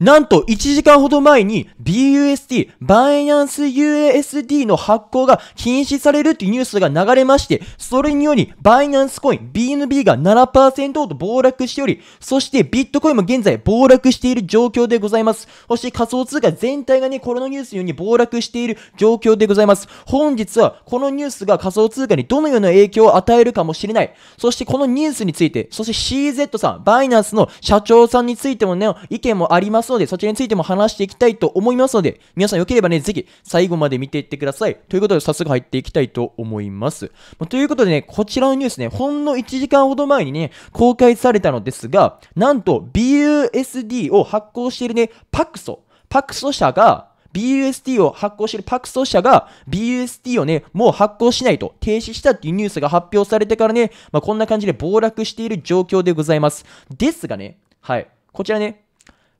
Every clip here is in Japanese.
なんと1時間ほど前に BUSD、バイナンス USD の発行が禁止されるっていうニュースが流れまして、それによりバイナンスコイン BNB が7%と暴落しており、そしてビットコインも現在暴落している状況でございます。そして仮想通貨全体がね、このニュースによに暴落している状況でございます。本日はこのニュースが仮想通貨にどのような影響を与えるかもしれない。そしてこのニュースについて、そして CZ さん、バイナンスの社長さんについてもね、意見もありますますので、そちらについても話していきたいと思いますので、皆さんよければね、ぜひ最後まで見ていってください。ということで、早速入っていきたいと思います。ということでね、こちらのニュースね、ほんの1時間ほど前にね、公開されたのですが、なんと BUSD を発行しているね、パクソ、パクソ社が、BUSD を発行しているパクソ社が BUSD をね、もう発行しないと停止したっていうニュースが発表されてからね、まあ、こんな感じで暴落している状況でございます。ですがね、はい。こちらね、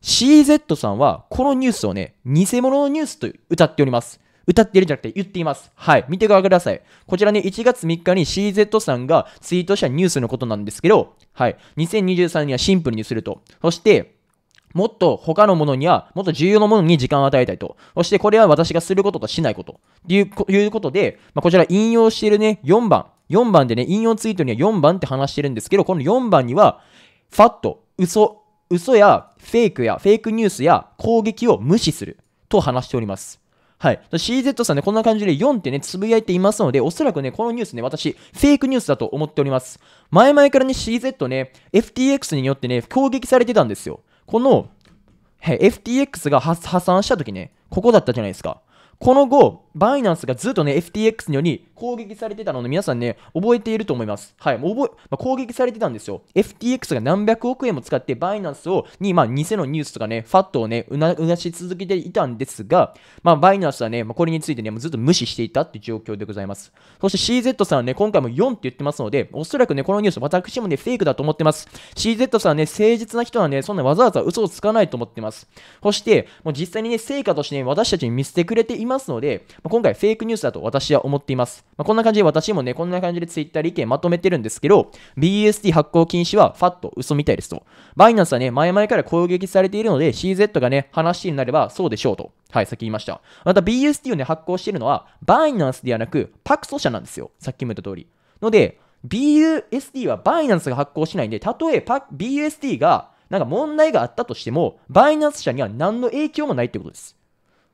CZ さんはこのニュースをね、偽物のニュースと歌っております。歌っているんじゃなくて言っています。はい。見てください。こちらね、1月3日に CZ さんがツイートしたニュースのことなんですけど、はい。2023にはシンプルにすると。そして、もっと他のものには、もっと重要なものに時間を与えたいと。そしてこれは私がすることとしないこと。ということで、まあ、こちら引用しているね、4番。4番でね、引用ツイートには4番って話してるんですけど、この4番には、ファット、嘘、嘘やフェイクやフェイクニュースや攻撃を無視すると話しております。はい。CZ さんね、こんな感じで4ってね、つぶやいていますので、おそらくね、このニュースね、私、フェイクニュースだと思っております。前々からね、CZ ね、FTX によってね、攻撃されてたんですよ。この、FTX が破産した時ね、ここだったじゃないですか。この後、バイナンスがずっとね、FTX により攻撃されてたので、皆さんね、覚えていると思います。はい、もう覚え、まあ、攻撃されてたんですよ。FTX が何百億円も使って、バイナンスを、に、まあ、偽のニュースとかね、ファットをね、うな、うなし続けていたんですが、まあ、バイナンスはね、まあ、これについてね、もうずっと無視していたっていう状況でございます。そして CZ さんはね、今回も4って言ってますので、おそらくね、このニュース、私もね、フェイクだと思ってます。CZ さんはね、誠実な人はね、そんなわざわざ嘘をつかないと思ってます。そして、もう実際にね、成果としてね、私たちに見せてくれていますので、まあ、今回フェイクニュースだと私は思っています。まあ、こんな感じで私もね、こんな感じで Twitter で意見まとめてるんですけど、BUSD 発行禁止はファット嘘みたいですと。バイナンスはね、前々から攻撃されているので、CZ がね、話になればそうでしょうと。はい、さっき言いました。また BUSD をね、発行しているのは、バイナンスではなく、パクソ社なんですよ。さっきも言った通り。ので、BUSD はバイナンスが発行しないんで、たとえ BUSD がなんか問題があったとしても、バイナンス社には何の影響もないってことです。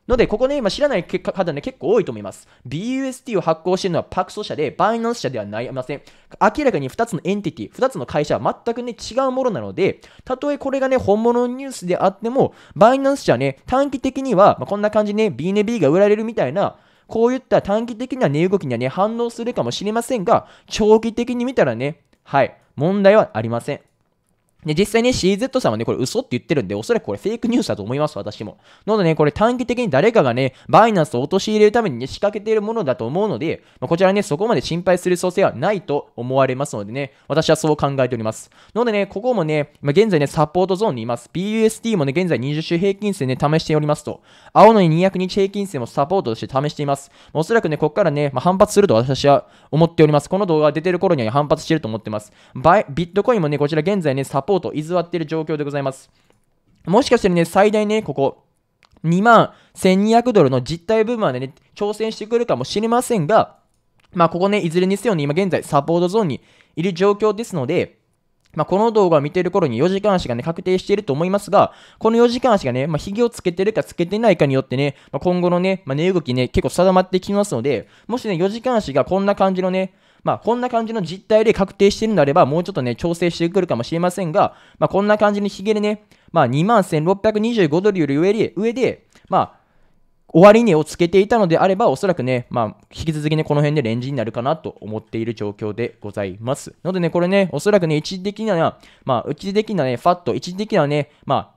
ので、ここね、今知らない方ね、結構多いと思います。BUSD を発行しているのはパクソ社で、バイナンス社ではないません。明らかに2つのエンティティ、2つの会社は全くね、違うものなので、たとえこれがね、本物のニュースであっても、バイナンス社はね、短期的には、まあ、こんな感じね、b ネ b が売られるみたいな、こういった短期的な値動きにはね、反応するかもしれませんが、長期的に見たらね、はい、問題はありません。で、実際ね、CZ さんはね、これ嘘って言ってるんで、おそらくこれフェイクニュースだと思います、私も。なのでね、これ短期的に誰かがね、バイナンスを陥れるためにね、仕掛けているものだと思うので、まあ、こちらね、そこまで心配する創生はないと思われますのでね、私はそう考えております。なのでね、ここもね、まあ、現在ね、サポートゾーンにいます。BUSD もね、現在20週平均線で、ね、試しておりますと、青のに200日平均線もサポートとして試しています。まあ、おそらくね、ここからね、ま反発すると私は思っております。この動画が出てる頃には反発してると思ってます。バイビットコインもね、こちら現在ね、サポートうと座っている状況でございます。もしかしてね、最大ね、ここ、2万1200ドルの実態部分までね、挑戦してくるかもしれませんが、まあ、ここね、いずれにせよね、今現在サポートゾーンにいる状況ですので、まあ、この動画を見ている頃に4時間足がね、確定していると思いますが、この4時間足がね、まあ、げをつけてるかつけてないかによってね、まあ、今後のね、まあ、値動きね、結構定まってきますので、もしね、4時間足がこんな感じのね、まあ、こんな感じの実態で確定しているのであれば、もうちょっとね、調整してくるかもしれませんが、まあ、こんな感じにヒゲでね、まあ、21,625ドルより上で、上で、まあ、終値をつけていたのであれば、おそらくね、まあ、引き続きね、この辺でレンジになるかなと思っている状況でございます。のでね、これね、おそらくね、一時的な、まあ、一時的なね、ファット、一時的なね、まあ、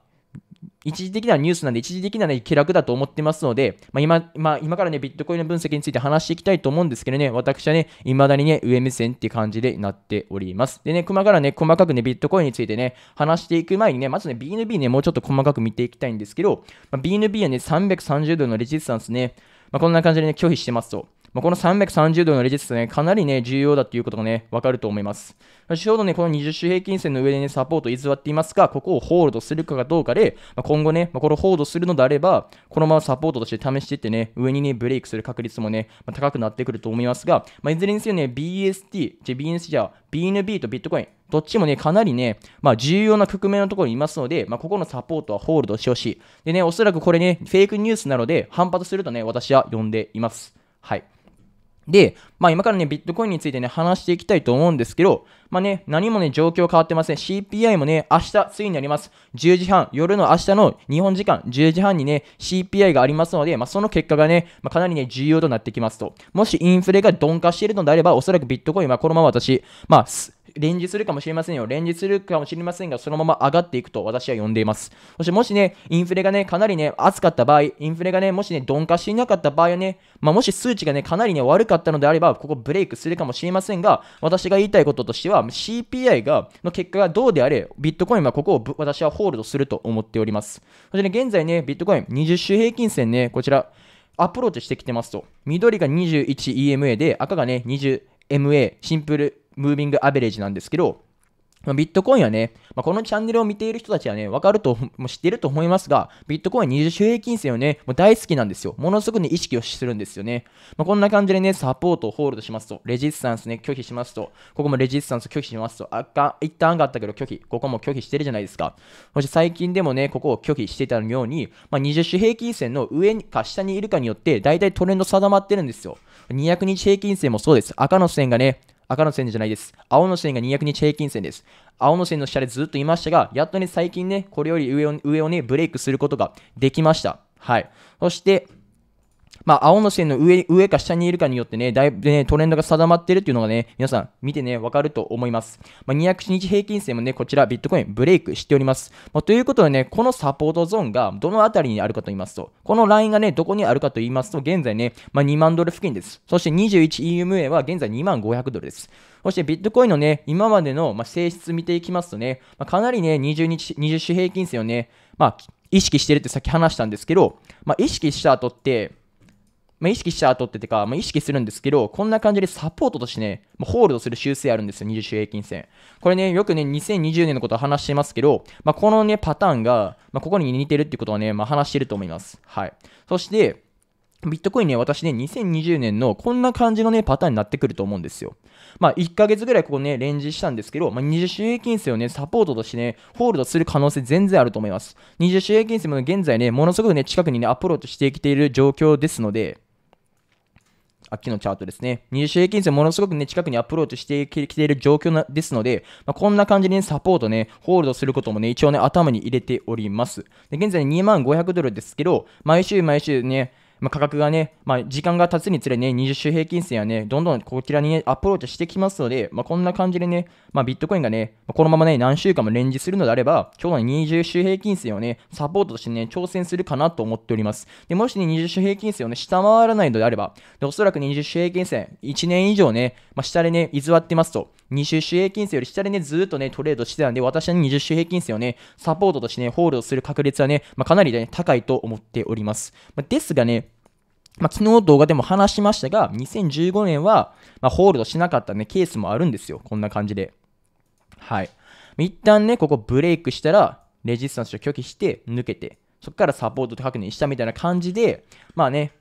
一時的なニュースなんで、一時的な、ね、気楽だと思ってますので、まあ、今まあ、今からね、ビットコインの分析について話していきたいと思うんですけどね、私はね、未だにね、上目線って感じでなっております。でね、熊からね、細かくね、ビットコインについてね、話していく前にね、まずね、BNB ね、もうちょっと細かく見ていきたいんですけど、まあ、BNB はね、330ドルのレジスタンスね、まあ、こんな感じでね、拒否してますと。まあ、この330度のレジスタね、かなりね、重要だということがね、わかると思います。ちょうどね、この20周平均線の上でね、サポートを偽っていますが、ここをホールドするかどうかで、まあ、今後ね、まあ、これをホールドするのであれば、このままサポートとして試していってね、上にね、ブレイクする確率もね、まあ、高くなってくると思いますが、まあ、いずれにせよね、BST、じゃ BNC じゃ BNB とビットコイン、どっちもね、かなりね、まあ、重要な局面のところにいますので、まあ、ここのサポートはホールドしてほしい。でね、おそらくこれね、フェイクニュースなので、反発するとね、私は呼んでいます。はい。で、まあ、今からね、ビットコインについてね、話していきたいと思うんですけど、まあね、何もね、状況変わってません。CPI もね、明日、ついにあります。10時半、夜の明日の日本時間10時半にね、CPI がありますので、まあ、その結果がね、まあ、かなりね、重要となってきますと。もしインフレが鈍化しているのであれば、おそらくビットコインはこのまま私、まあ、レンジするかもしれませんよ。レンジするかもしれませんが、そのまま上がっていくと私は呼んでいます。そしてもしね、インフレがね、かなりね、熱かった場合、インフレがね、もしね、鈍化していなかった場合はね、まあ、もし数値がね、かなりね、悪かったのであれば、ここブレイクするかもしれませんが、私が言いたいこととしては、CPI が、の結果がどうであれ、ビットコインはここを私はホールドすると思っております。そしてね、現在ね、ビットコイン20周平均線ね、こちら、アプローチしてきてますと、緑が 21EMA で、赤がね、20MA、シンプルムービングアベレージなんですけど、ビットコインはね、まあ、このチャンネルを見ている人たちはね、わかると、も知ってると思いますが、ビットコイン20周平均線をね、もう大好きなんですよ。ものすごくね、意識をするんですよね。まあ、こんな感じでね、サポートをホールドしますと、レジスタンスね、拒否しますと、ここもレジスタンス拒否しますと、あか一旦上がったけど拒否、ここも拒否してるじゃないですか。そして最近でもね、ここを拒否してたように、まあ、20種平均線の上か下にいるかによって、大体トレンド定まってるんですよ。200日平均線もそうです。赤の線がね、赤の線じゃないです。青の線が200日平均線です。青の線の下でずっといましたが、やっとね、最近ね、これより上を上をね、ブレイクすることができました。はい。そして、まあ、青の線の上上か下にいるかによってね、だいぶね、トレンドが定まってるっていうのがね、皆さん見てね、わかると思います。まあ、200日平均線もね、こちらビットコインブレイクしております。まあ、ということでね、このサポートゾーンがどのあたりにあるかと言いますと、このラインがね、どこにあるかと言いますと、現在ね、まあ、2万ドル付近です。そして 21EMA は現在2万500ドルです。そしてビットコインのね、今までの、ま性質見ていきますとね、まかなりね、20日、20種平均線をね、ま意識してるってさっき話したんですけど、ま意識した後って、まあ、意識した後っててか、まあ、意識するんですけど、こんな感じでサポートとしてね、まあ、ホールドする修正あるんですよ、20周平均線。これね、よくね、2020年のことを話してますけど、まあ、このね、パターンが、まあ、ここに似てるってことはね、まあ、話してると思います。はい。そして、ビットコインね、私ね、2020年のこんな感じのね、パターンになってくると思うんですよ。まあ、1ヶ月ぐらいここね、レンジしたんですけど、まあ、20周平均線をね、サポートとしてね、ホールドする可能性全然あると思います。20周平均線も現在ね、ものすごくね、近くにね、アプローチしてきている状況ですので、秋のチャートですね。20平均線ものすごくね、近くにアプローチしてきている状況なですので、まあ、こんな感じに、ね、サポートね、ホールドすることもね、一応ね、頭に入れております。で現在2500万ドルですけど、毎週毎週ね、まあ、価格がね、まあ、時間が経つにつれね、20週平均線はね、どんどんこちらにね、アプローチしてきますので、まあ、こんな感じでね、まあ、ビットコインがね、このままね、何週間もレンジするのであれば、今日の20週平均線をね、サポートとしてね、挑戦するかなと思っております。で、もしね、20周平均線をね、下回らないのであれば、で、おそらく20週平均線、1年以上ね、まあ、下でね、居座ってますと、20周平均線より下でね、ずっとね、トレードしてたんで、私は、20周平均線をね、サポートとしてね、ホールドする確率はね、まあ、かなりね、高いと思っております。まあ、ですがね、まあ、昨日動画でも話しましたが、2015年は、まあ、ホールドしなかったね、ケースもあるんですよ。こんな感じで。はい。一旦ね、ここブレイクしたら、レジスタンスを拒否して、抜けて、そこからサポートと確認したみたいな感じで、まあね、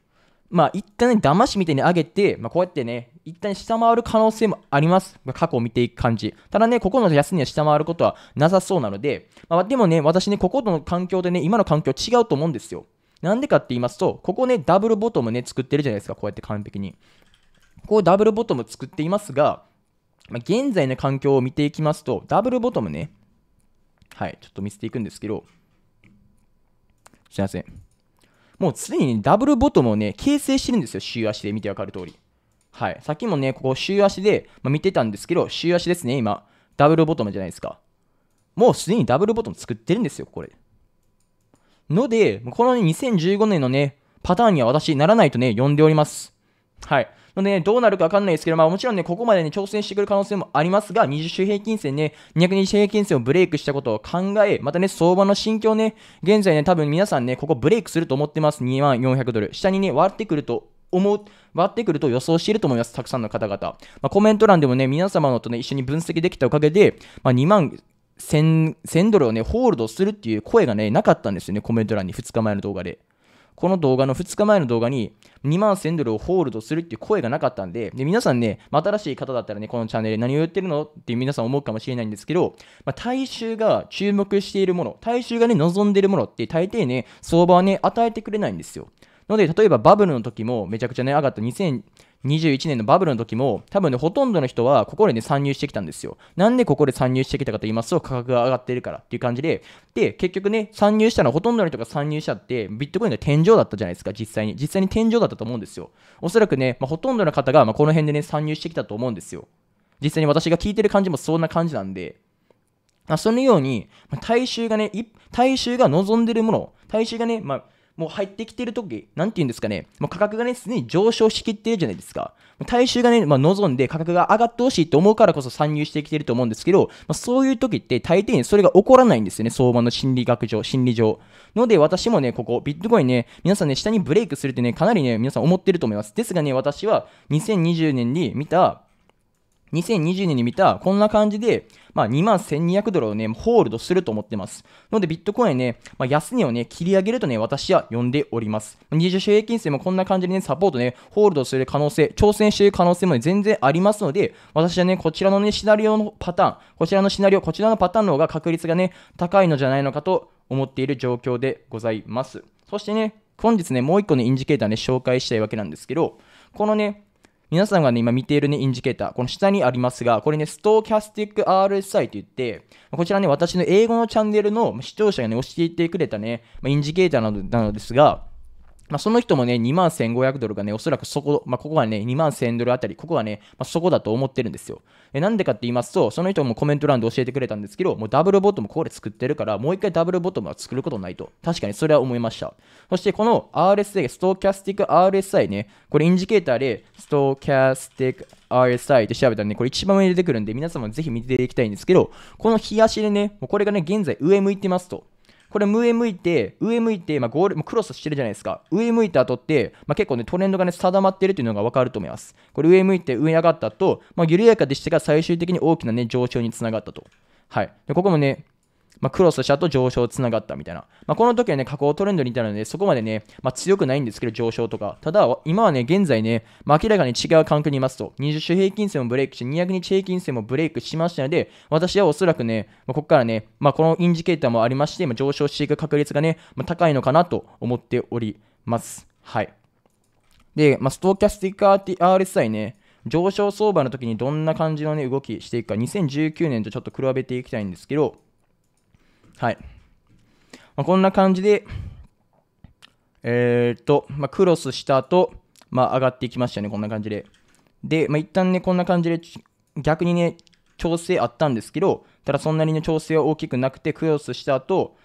まあ一旦ね、騙しみたいに上げて、まあ、こうやってね、一旦下回る可能性もあります。過去を見ていく感じ。ただね、ここの安値は下回ることはなさそうなので、まあ、でもね、私ね、こことの環境でね、今の環境違うと思うんですよ。なんでかって言いますと、ここね、ダブルボトムね、作ってるじゃないですか、こうやって完璧に。ここダブルボトム作っていますが、まあ、現在の環境を見ていきますと、ダブルボトムね、はい、ちょっと見せていくんですけど、すいません。もうすでに、ダブルボトムをね、形成してるんですよ、週足で見てわかる通り。はい。さっきもね、ここ週足で、まあ、見てたんですけど、週足ですね、今。ダブルボトムじゃないですか。もうすでにダブルボトム作ってるんですよ、これ。ので、この、ね、2015年のね、パターンには私ならないとね、呼んでおります。はい。ので、ね、どうなるかわかんないですけど、まあもちろんね、ここまでに挑戦してくる可能性もありますが、20周平均線ね、220周平均線をブレイクしたことを考え、またね、相場の心境ね、現在ね、多分皆さんね、ここブレイクすると思ってます。2400ドル。下にね、割ってくると思う、割ってくると予想していると思います。たくさんの方々。まあ、コメント欄でもね、皆様のとね、一緒に分析できたおかげで、まあ、2万、1000, 1000ドルをね、ホールドするっていう声がね、なかったんですよね、コメント欄に2日前の動画で。この動画の2日前の動画に2万1000ドルをホールドするっていう声がなかったんで、で皆さんね、新しい方だったらね、このチャンネル何を言ってるのって皆さん思うかもしれないんですけど、まあ、大衆が注目しているもの、大衆がね、望んでいるものって大抵ね、相場はね、与えてくれないんですよ。ので、例えばバブルの時もめちゃくちゃね、上がった2000、21年のバブルの時も多分ねほとんどの人はここでね参入してきたんですよなんでここで参入してきたかと言いますと価格が上がっているからっていう感じでで結局ね参入したのはほとんどの人が参入したってビットコインの天井だったじゃないですか実際に実際に天井だったと思うんですよおそらくね、まあ、ほとんどの方が、まあ、この辺でね参入してきたと思うんですよ実際に私が聞いてる感じもそんな感じなんでまあ、そのように、ま大衆がね、大衆が望んでるもの、大衆がね、まあ、もう入ってきてる時、なんていうんですかね、もう価格がね、すでに上昇しきってるじゃないですか。大衆がね、まあ、望んで価格が上がってほしいと思うからこそ参入してきてると思うんですけど、まあ、そういう時って大抵にそれが起こらないんですよね、相場の心理学上、心理上。ので、私もね、ここ、ビットコインね、皆さんね、下にブレイクするってね、かなりね、皆さん思ってると思います。ですがね、私は2020年に見た、2020年に見たこんな感じで、まあ、2万1200ドルをね、ホールドすると思ってます。ので、ビットコインね、まあ、安値をね、切り上げるとね、私は呼んでおります。20周平均線もこんな感じでね、サポートね、ホールドする可能性、挑戦している可能性も、ね、全然ありますので、私はね、こちらのね、シナリオのパターン、こちらのシナリオ、こちらのパターンの方が確率がね、高いのじゃないのかと思っている状況でございます。そしてね、本日ね、もう一個のインジケーターね、紹介したいわけなんですけど、このね、皆さんがね、今見ているね、インジケーター、この下にありますが、これね、ストーキャスティック RSI といって、こちらね、私の英語のチャンネルの視聴者がね、教えてくれたね、まあ、インジケーターなどなのですが、まあ、その人もね、2万1500ドルがね、おそらくそこ、まあ、ここはね、2万1000ドルあたり、ここはね、まあ、そこだと思ってるんですよ。え、なんでかって言いますと、その人もコメント欄で教えてくれたんですけど、もうダブルボトムここで作ってるから、もう一回ダブルボトムは作ることないと。確かにそれは思いました。そしてこの RSA、ストーキャスティック RSI ね、これインジケーターで、ストーキャスティック RSI って調べたらね、これ一番上に出てくるんで、皆様ぜひ見ていきたいんですけど、この日足でね、もうこれがね、現在上向いてますと。これ上向いて、上向いて、まあ、ゴール、クロスしてるじゃないですか。上向いた後って、まあ、結構ね、トレンドがね、定まってるっていうのが分かると思います。これ上向いて、上上がった後、まあ、緩やかでしたが、最終的に大きなね、上昇につながったと。はい。でここもね、まあ、クロスしたと上昇つながったみたいな。まあ、この時はね、下降トレンドにいたので、そこまでね、まあ、強くないんですけど、上昇とか。ただ、今はね、現在ね、まあ、明らかに違う環境にいますと、20種平均線もブレイクして、200日平均線もブレイクしましたので、私はおそらくね、まあ、ここからね、まあ、このインジケーターもありまして、まあ、上昇していく確率がね、まあ、高いのかなと思っております。はい。で、まあ、ストーキャスティック RSI ね、上昇相場の時にどんな感じのね、動きしていくか、2019年とちょっと比べていきたいんですけど、はい。まあ、こんな感じで、えー、っと、まあ、クロスした後、まあ、上がっていきましたね、こんな感じで。で、まあ、一旦ね、こんな感じで、逆にね、調整あったんですけど、ただそんなにね、調整は大きくなくて、クロスした後、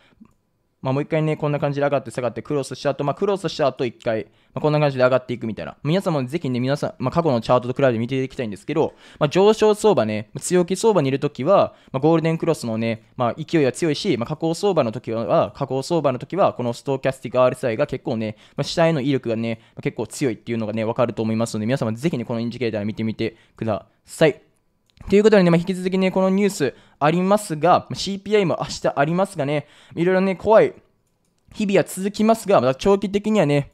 まあ、もう一回ね、こんな感じで上がって下がってクロスした後、まあ、クロスした後一回、まあ、こんな感じで上がっていくみたいな。皆さんもぜひね、皆さん、まあ、過去のチャートと比べて見ていきたいんですけど、まあ、上昇相場ね、強気相場にいるときは、まあ、ゴールデンクロスのね、まあ、勢いは強いし、まあ、下降相場の時は、下降相場の時は、このストーキャスティック RSI が結構ね、まあ、下への威力がね、まあ、結構強いっていうのがね、わかると思いますので、皆様ぜひね、このインジケーター見てみてください。ということでね、まあ、引き続きね、このニュース、ありますが、CPI も明日ありますがね、いろいろね、怖い日々は続きますが、また長期的にはね、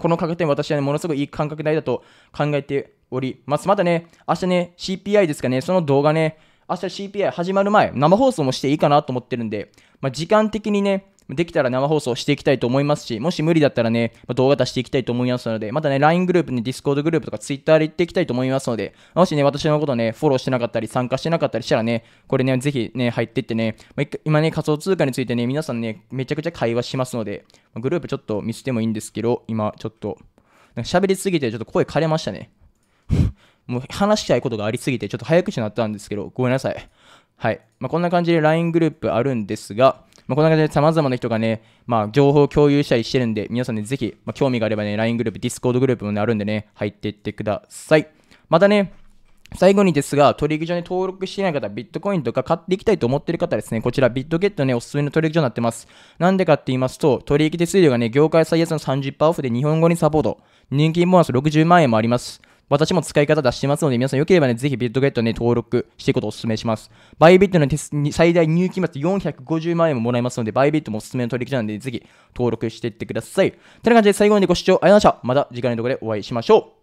この価格点私はね、ものすごくいい感覚台だと考えております。またね、明日ね、CPI ですかね、その動画ね、明日 CPI 始まる前、生放送もしていいかなと思ってるんで、まあ、時間的にね、できたら生放送していきたいと思いますし、もし無理だったらね、まあ、動画出していきたいと思いますので、またね、LINE グループに、ね、Discord グループとか Twitter で行っていきたいと思いますので、もしね、私のことね、フォローしてなかったり、参加してなかったりしたらね、これね、ぜひね、入ってってね、まあ、今ね、仮想通貨についてね、皆さんね、めちゃくちゃ会話しますので、まあ、グループちょっと見せてもいいんですけど、今ちょっと、なんか喋りすぎてちょっと声枯れましたね。もう話したいことがありすぎて、ちょっと早口になったんですけど、ごめんなさい。はい。まあ、こんな感じで LINE グループあるんですが、まあ、こんな感じで様々な人がね、まあ、情報共有したりしてるんで、皆さんね、ぜひ、まあ、興味があればね、LINE グループ、Discord グループもね、あるんでね、入っていってください。またね、最後にですが、取引所に登録していない方、ビットコインとか買っていきたいと思っている方ですね、こちらビットゲットね、おすすめの取引所になってます。なんでかって言いますと、取引手数料がね、業界最安の30%オフで日本語にサポート、人気ボーナス60万円もあります。私も使い方出してますので、皆さんよければね、ぜひビットゲットね、登録していくことをお勧めします。バイビットの手最大入金末450万円ももらえますので、バイビットもおすすめの取り引なので、ぜひ登録していってください。という感じで最後までご視聴ありがとうございました。また次回の動画でお会いしましょう。